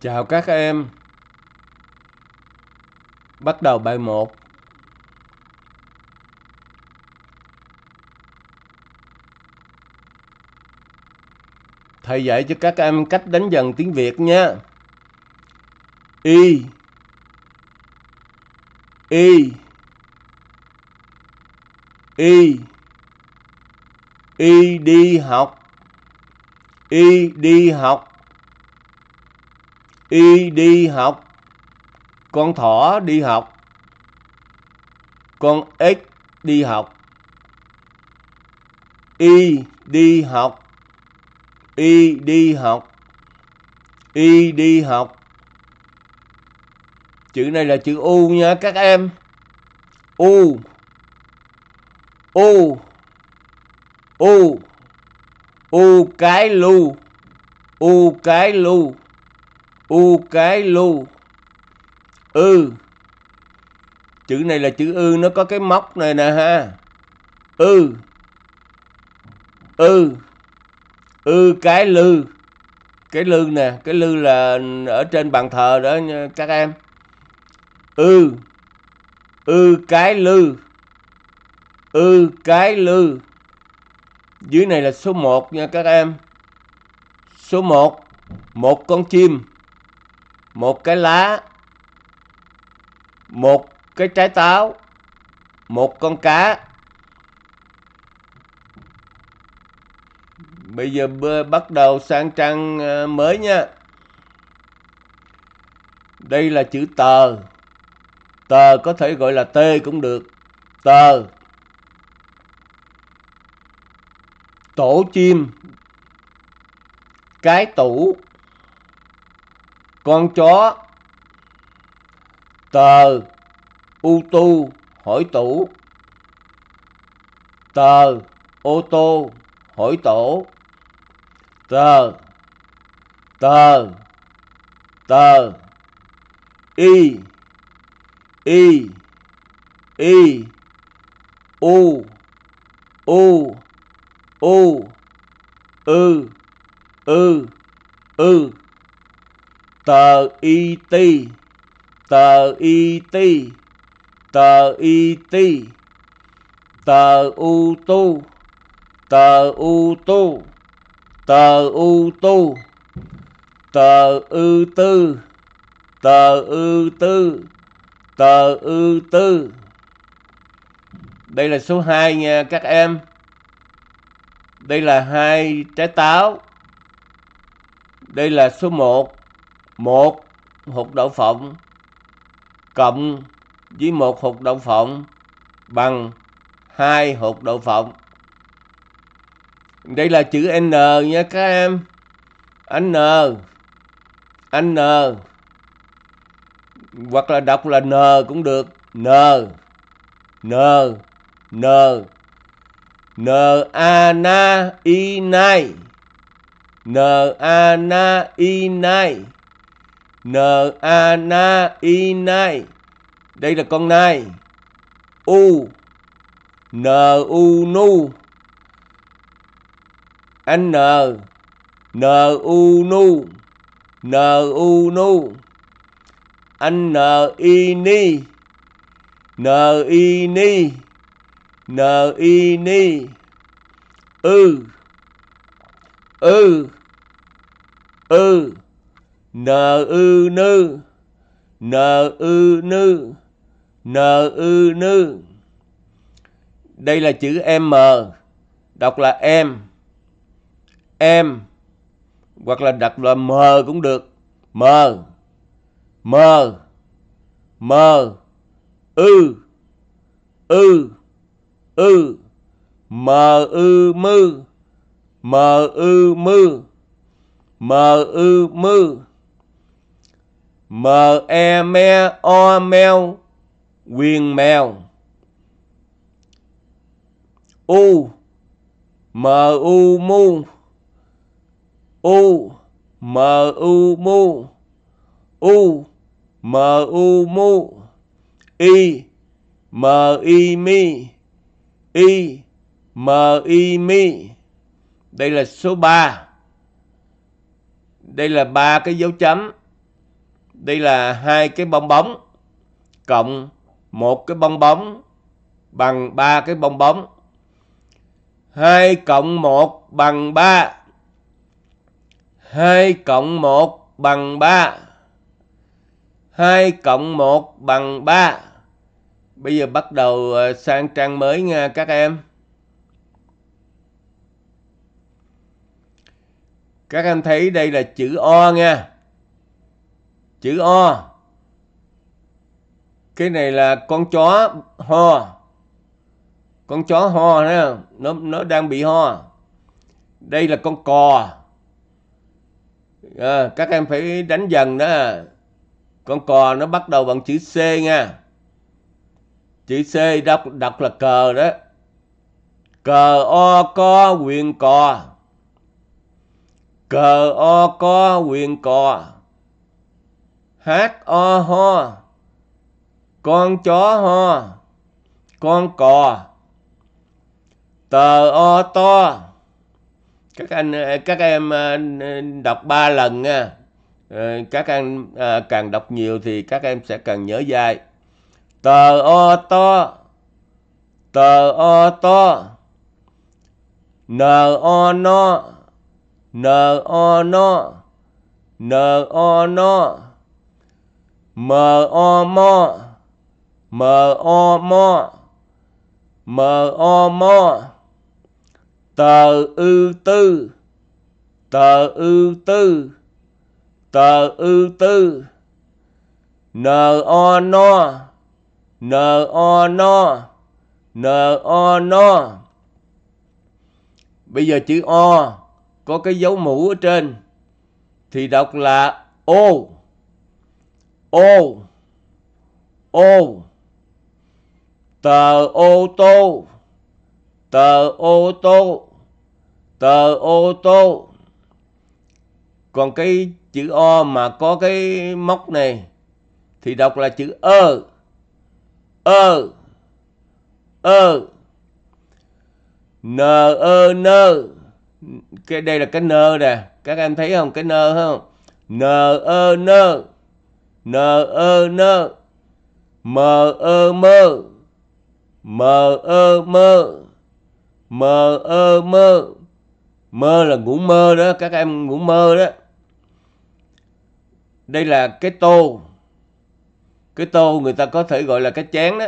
Chào các em. Bắt đầu bài 1. Thầy dạy cho các em cách đánh dần tiếng Việt nha. Y Y Y Y đi học. Y đi học Y đi học. Con thỏ đi học. Con ếch đi học. Y đi học. Y đi học. Y đi học. Chữ này là chữ U nha các em. U. U. U. U cái lu. U cái lu u cái lu ư chữ này là chữ ư nó có cái móc này nè ha ư ư ư cái lư cái lư nè cái lư là ở trên bàn thờ đó các em ư ư cái lư ư cái lư dưới này là số 1 nha các em số 1 một con chim một cái lá, một cái trái táo, một con cá. Bây giờ bắt đầu sang trang ờ, mới nha. Đây là chữ tờ. Tờ có thể gọi là T cũng được. Tờ. Tổ chim. Cái tủ. Con chó Tờ U tu hỏi tủ Tờ ô tô hỏi tổ Tờ Tờ Tờ Y Y Y U U U Ừ Ừ Ừ tờ y ti tờ y ti tờ y ti tờ u tu tờ u tu tờ u tu tờ ư tư tờ ư tư tờ ư tư đây là số 2 nha các em đây là hai trái táo đây là số 1 một hột đậu phộng cộng với một hột đậu phộng bằng hai hột đậu phộng. Đây là chữ N nha các em. N. N. Hoặc là đọc là N cũng được. N. N. N. N a na i nai. N a na i nai. N A Na I Nai. Đây là con nai. U N U Nu. N N U Nu. N U Nu. N I Ni. N I Ni. N I Ni. Ừ. Ừ. Ừ n ư nư n ư nư n ư nư đây là chữ m đọc là em em hoặc là đặt là m cũng được m m m ư ư ư m ư mư m ư mư m ư mư M-E-M-O-M-E-L e Quyền mèo U M-U mu U M-U mu U M-U mu I M-I mi I M-I mi Đây là số 3 Đây là ba cái dấu chấm đây là hai cái bong bóng cộng một cái bong bóng bằng ba cái bong bóng. 2 cộng 1 bằng 3. 2 cộng 1 bằng 3. 2 cộng 1 bằng 3. Bây giờ bắt đầu ờ, sang trang mới nha các em. Các em thấy đây là chữ O nha chữ o cái này là con chó ho con chó ho đó, nó nó đang bị ho đây là con cò à, các em phải đánh dần đó con cò nó bắt đầu bằng chữ c nha chữ c đọc đọc là cờ đó cờ o co quyền cò cờ o co quyền cò Hát o ho. Con chó ho. Con cò. Tờ o to. Các anh các em à, đọc ba lần nha. Ờ, các anh à, càng đọc nhiều thì các em sẽ càng nhớ dài Tờ o to. Tờ o to. N o no. N o no. N o no m o mo m o m mờ o mo tờ ư tư tờ ư tư tờ ư tư n o no n o no n o no bây giờ chữ o có cái dấu mũ ở trên thì đọc là ô ô ô tờ ô tô tờ ô tô tờ ô tô còn cái chữ o mà có cái móc này thì đọc là chữ ơ ơ ơ n ơ nơ cái đây là cái nơ nè các em thấy không cái nơ không n ơ nơ nơ ơ nơ mờ ơ mơ mờ ơ mơ mờ ơ mơ mơ là ngủ mơ đó các em ngủ mơ đó đây là cái tô cái tô người ta có thể gọi là cái chén đó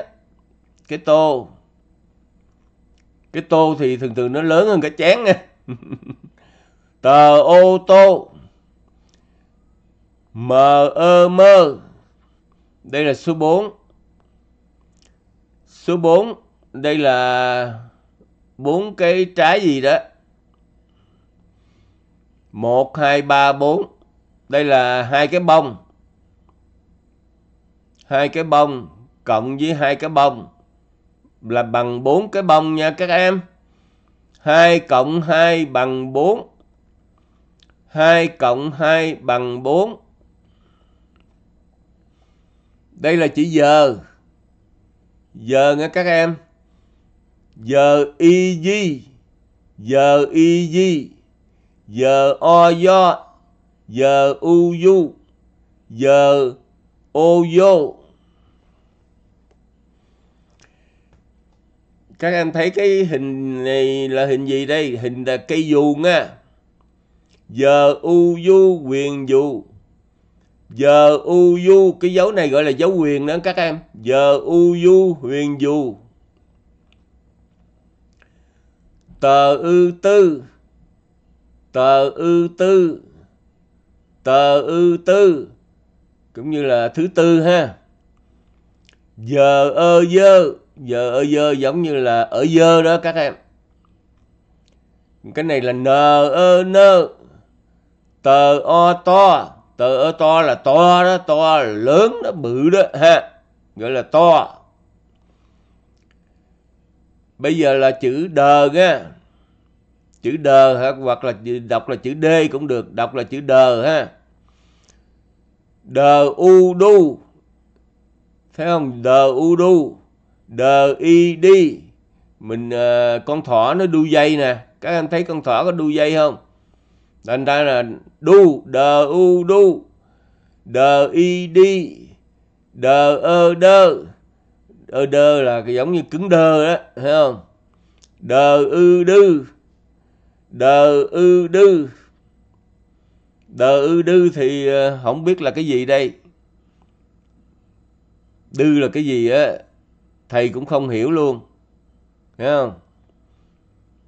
cái tô cái tô thì thường thường nó lớn hơn cái chén nè tờ ô tô mờ ơ mơ. Đây là số 4. Số 4 đây là bốn cái trái gì đó. 1 2 3 4. Đây là hai cái bông. Hai cái bông cộng với hai cái bông là bằng bốn cái bông nha các em. 2 cộng 2 bằng 4. 2 cộng 2 bằng 4 đây là chữ giờ giờ nghe các em giờ y di giờ y di giờ o do giờ u du giờ ô vô các em thấy cái hình này là hình gì đây hình là cây dù nha giờ u du quyền dù Giờ u du, cái dấu này gọi là dấu huyền đó các em. Giờ u du, huyền du. Tờ ư tư. Tờ ư tư. Tờ ư tư. Cũng như là thứ tư ha. Giờ ơ dơ. Giờ ơ dơ giống như là ở dơ đó các em. Cái này là n ơ e nơ. Tờ o to tờ to là to đó to là lớn đó bự đó ha gọi là to bây giờ là chữ đờ nghe chữ đờ hoặc là đọc là chữ d cũng được đọc là chữ đờ ha đờ u đu thấy không đờ u đu đờ y đi mình uh, con thỏ nó đu dây nè các anh thấy con thỏ có đu dây không thành ra là đu đờ u đu đờ y đi đờ ơ đơ ơ đơ là cái giống như cứng đơ đó thấy không đờ ư đư đờ ư đư đờ ư đư thì ờ, không biết là cái gì đây đư là cái gì á thầy cũng không hiểu luôn thấy không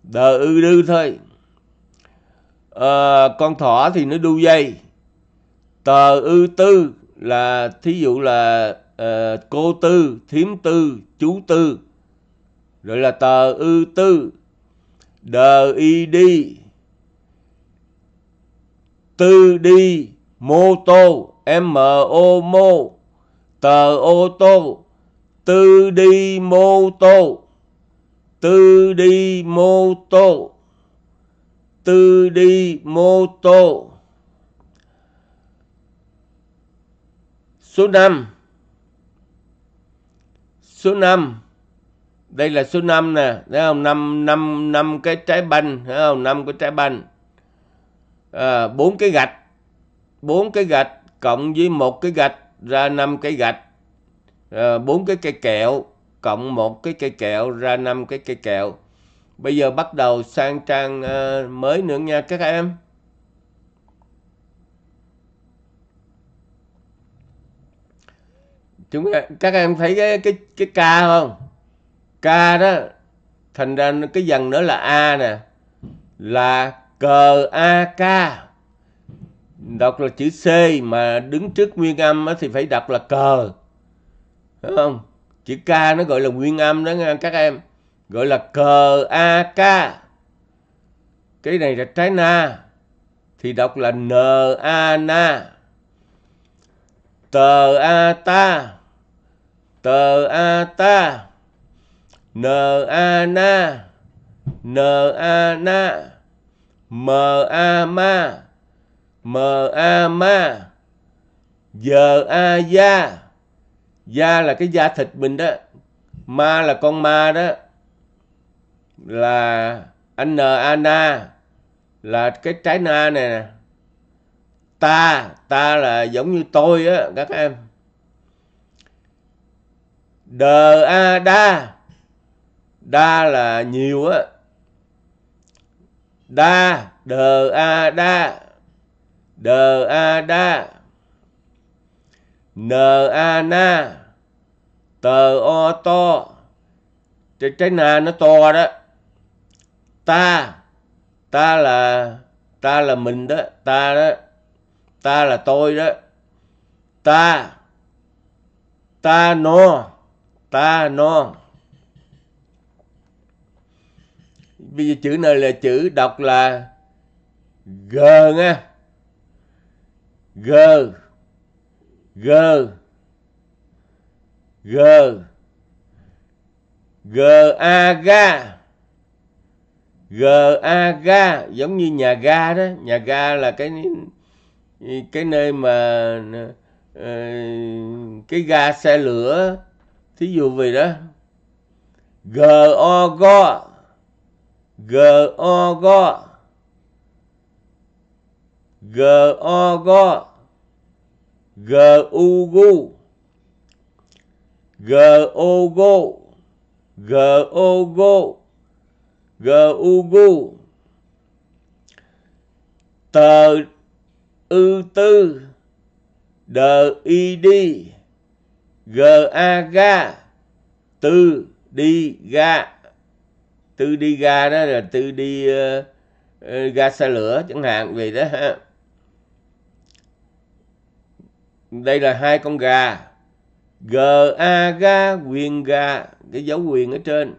đờ ư đư thôi à, con thỏ thì nó đu dây tờ ư tư là thí dụ là à, cô tư thiếm tư chú tư rồi là tờ ư tư đờ y đi tư đi mô tô m o mô tờ ô tô tư đi mô tô tư đi mô tô tư đi mô tô. Số 5. Số 5. Đây là số 5 nè, thấy không? 5 5 5 cái trái banh, thấy không? 5 cái trái banh. À, 4 cái gạch. 4 cái gạch cộng với một cái gạch ra 5 cái gạch. À, 4 cái cây kẹo cộng một cái cây kẹo ra 5 cái cây kẹo Bây giờ bắt đầu sang trang ờ, mới nữa nha các em. Chúng các em thấy cái cái cái ca không? ca đó thành ra cái dần nữa là A nè. Là cờ A K. Đọc là chữ C mà đứng trước nguyên âm thì phải đọc là cờ. Đúng không? Chữ K nó gọi là nguyên âm đó nha các em gọi là cờ a k cái này là trái na thì đọc là n a na tờ a ta tờ a ta n a na n a na m a ma m a ma giờ a da da là cái da thịt mình đó ma là con ma đó là anh na là cái trái na này nè ta ta là giống như tôi á các em d a đa đa là nhiều á đa d a đa d a đa n a na tờ o to trái, trái na nó to đó ta ta là ta là mình đó ta đó ta là tôi đó ta ta no ta no bây giờ chữ này là chữ đọc là g nha g g g g a ga GA ga giống như nhà ga đó, nhà ga là cái cái nơi mà ờ, cái ga xe lửa thí dụ vậy đó. GO go GO go GO go GU gu GO go GO go Gugu Tờ Ư Tư Đờ Y Đi Ga Ga Tư Đi Ga Tư Đi Ga đó là Tư Đi uh, Ga xe Lửa chẳng hạn vậy đó ha đây là hai con gà g a ga quyền gà cái dấu quyền ở trên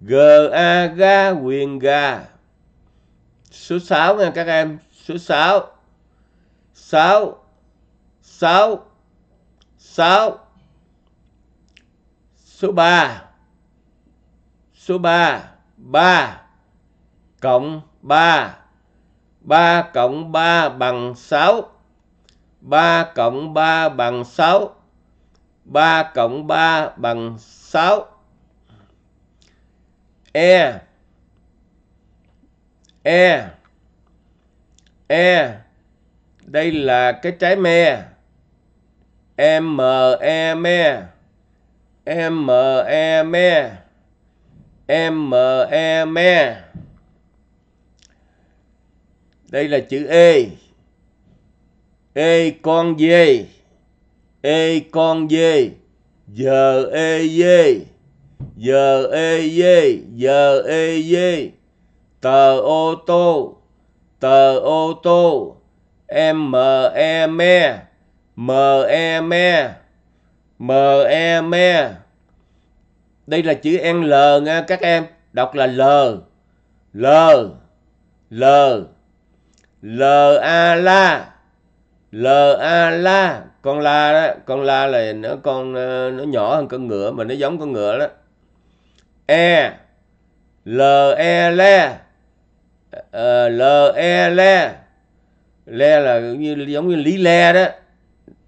G A ga quyền gà. Số 6 nha các em, số 6. 6 6 6 số 3 số 3 3 cộng 3 3 cộng 3 bằng 6 3 cộng 3 bằng 6 3 cộng 3 bằng 6 E, E, E, đây là cái trái me m e me m e me m e me đây là chữ e e con dê e con dê giờ e dê giờ ê dê giờ ê dê tờ ô tô tờ ô tô em m e me m e me mờ e me e e. đây là chữ l nha các em đọc là l l l l a la l a la con la đó con la là nó con ờ, nó nhỏ hơn con ngựa mà nó giống con ngựa đó e l e le uh, ờ, l e le le là như giống như lý le đó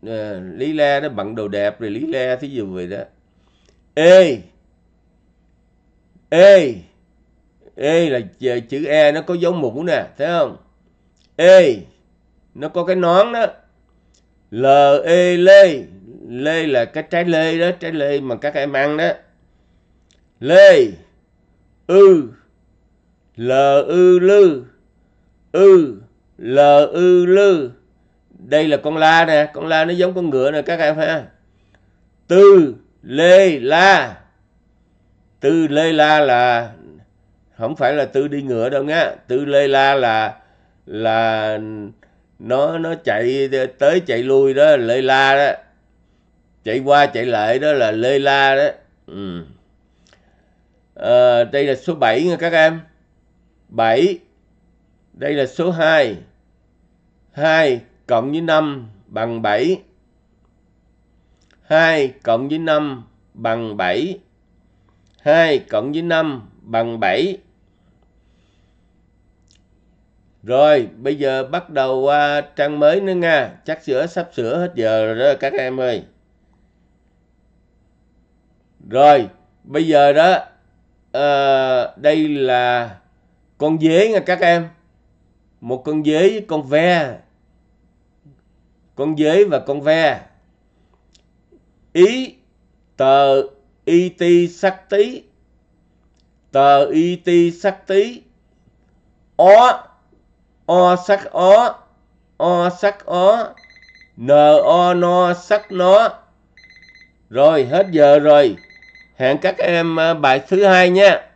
ờ, lý le đó bận đồ đẹp rồi lý le thí dụ vậy đó e e e là chữ e nó có dấu mũ nè thấy không e nó có cái nón đó l e lê lê là cái trái lê đó trái lê mà các em ăn đó lê ư l ư lư ư l ư lư đây là con la nè con la nó giống con ngựa nè các em ha tư lê la tư lê la là không phải là tư đi ngựa đâu nha tư lê la là là nó nó chạy tới chạy lui đó lê la đó chạy qua chạy lại đó là lê la đó ừ à, đây là số 7 nha các em 7 đây là số 2 2 cộng với 5 bằng 7 2 cộng với 5 bằng 7 2 cộng với 5 bằng 7 rồi bây giờ bắt đầu qua à, trang mới nữa nha chắc sửa sắp sửa hết giờ rồi đó các em ơi rồi bây giờ đó Ờ, đây là con dế nha các em một con dế với con ve con dế và con ve ý tờ y ti sắc tí tờ y ti sắc tí ó o sắc ó o sắc ó n o no sắc nó rồi hết giờ rồi hẹn các em à, bài thứ hai nhé.